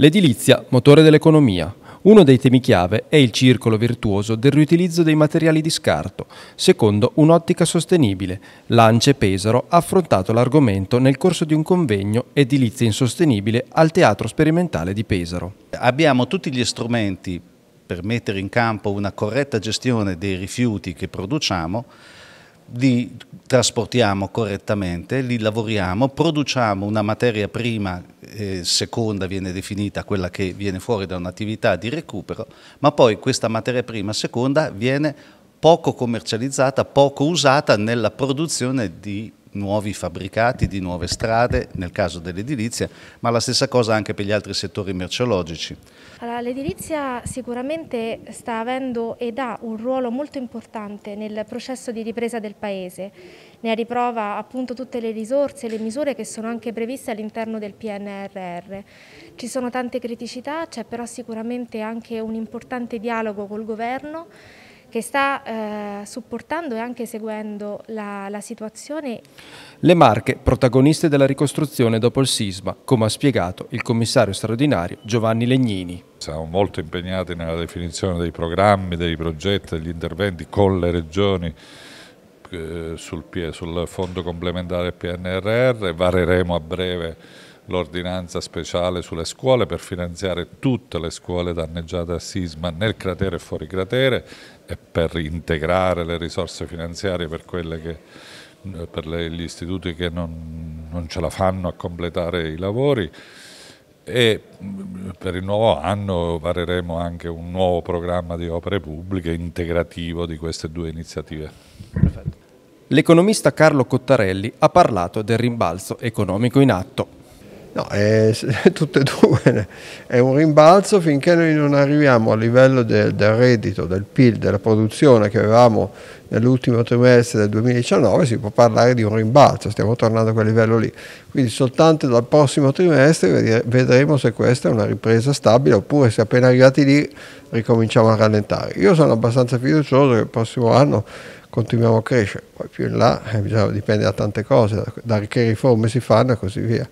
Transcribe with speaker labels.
Speaker 1: L'edilizia, motore dell'economia. Uno dei temi chiave è il circolo virtuoso del riutilizzo dei materiali di scarto, secondo un'ottica sostenibile. Lance Pesaro ha affrontato l'argomento
Speaker 2: nel corso di un convegno Edilizia insostenibile al Teatro Sperimentale di Pesaro. Abbiamo tutti gli strumenti per mettere in campo una corretta gestione dei rifiuti che produciamo, li trasportiamo correttamente, li lavoriamo, produciamo una materia prima, eh, seconda viene definita quella che viene fuori da un'attività di recupero, ma poi questa materia prima, seconda viene poco commercializzata, poco usata nella produzione di nuovi fabbricati, di nuove strade, nel caso dell'edilizia, ma la stessa cosa anche per gli altri settori merceologici.
Speaker 3: l'edilizia sicuramente sta avendo ed ha un ruolo molto importante nel processo di ripresa del Paese. Ne riprova appunto tutte le risorse e le misure che sono anche previste all'interno del PNRR. Ci sono tante criticità, c'è però sicuramente anche un importante dialogo col Governo che sta eh, supportando e anche seguendo la, la situazione.
Speaker 1: Le Marche, protagoniste della ricostruzione dopo il sisma, come ha spiegato il commissario straordinario Giovanni Legnini.
Speaker 4: Siamo molto impegnati nella definizione dei programmi, dei progetti, degli interventi con le regioni eh, sul, sul fondo complementare PNRR, vareremo a breve l'ordinanza speciale sulle scuole per finanziare tutte le scuole danneggiate a sisma nel cratere e fuori cratere e per integrare le risorse finanziarie per, che, per gli istituti che non, non ce la fanno a completare i lavori e per il nuovo anno vareremo anche un nuovo programma di opere pubbliche integrativo di queste due iniziative. L'economista Carlo Cottarelli ha parlato del rimbalzo
Speaker 1: economico in
Speaker 5: atto. No, è, tutte e due, è un rimbalzo finché noi non arriviamo al livello del, del reddito, del PIL, della produzione che avevamo nell'ultimo trimestre del 2019 si può parlare di un rimbalzo, stiamo tornando a quel livello lì. Quindi soltanto dal prossimo trimestre vedremo se questa è una ripresa stabile oppure se appena arrivati lì ricominciamo a rallentare. Io sono abbastanza fiducioso che il prossimo anno continuiamo a crescere, poi più in là eh, dipende da tante cose, da, da che riforme si fanno e così via.